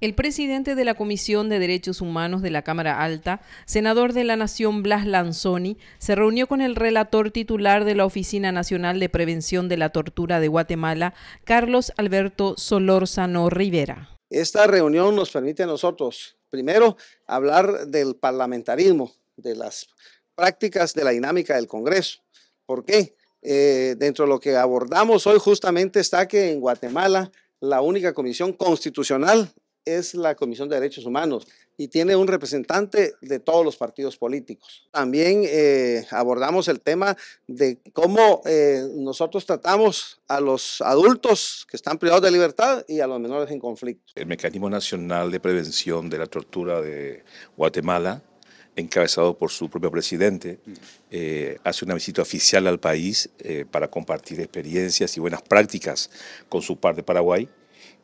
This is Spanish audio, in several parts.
El presidente de la Comisión de Derechos Humanos de la Cámara Alta, senador de la Nación Blas Lanzoni, se reunió con el relator titular de la Oficina Nacional de Prevención de la Tortura de Guatemala, Carlos Alberto Solórzano Rivera. Esta reunión nos permite a nosotros, primero, hablar del parlamentarismo, de las prácticas de la dinámica del Congreso. ¿Por qué? Eh, dentro de lo que abordamos hoy justamente está que en Guatemala la única comisión constitucional es la Comisión de Derechos Humanos y tiene un representante de todos los partidos políticos. También eh, abordamos el tema de cómo eh, nosotros tratamos a los adultos que están privados de libertad y a los menores en conflicto. El Mecanismo Nacional de Prevención de la Tortura de Guatemala encabezado por su propio presidente, eh, hace una visita oficial al país para compartir experiencias y buenas prácticas con su par de Paraguay.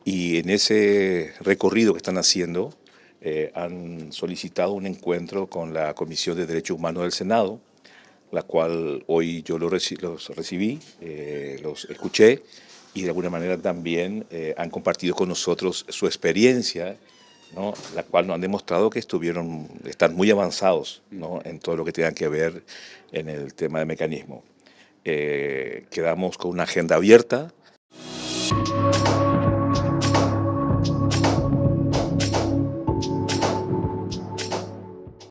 Y en ese recorrido que están haciendo, eh, han solicitado un encuentro con la Comisión de Derechos Humanos del Senado, la cual hoy yo los recibí, eh, los escuché y de alguna manera también eh, han compartido con nosotros su experiencia, la cual nos han demostrado que estuvieron, están muy avanzados en todo lo que tenga que ver en el tema de mecanismo. quedamos con una agenda abierta,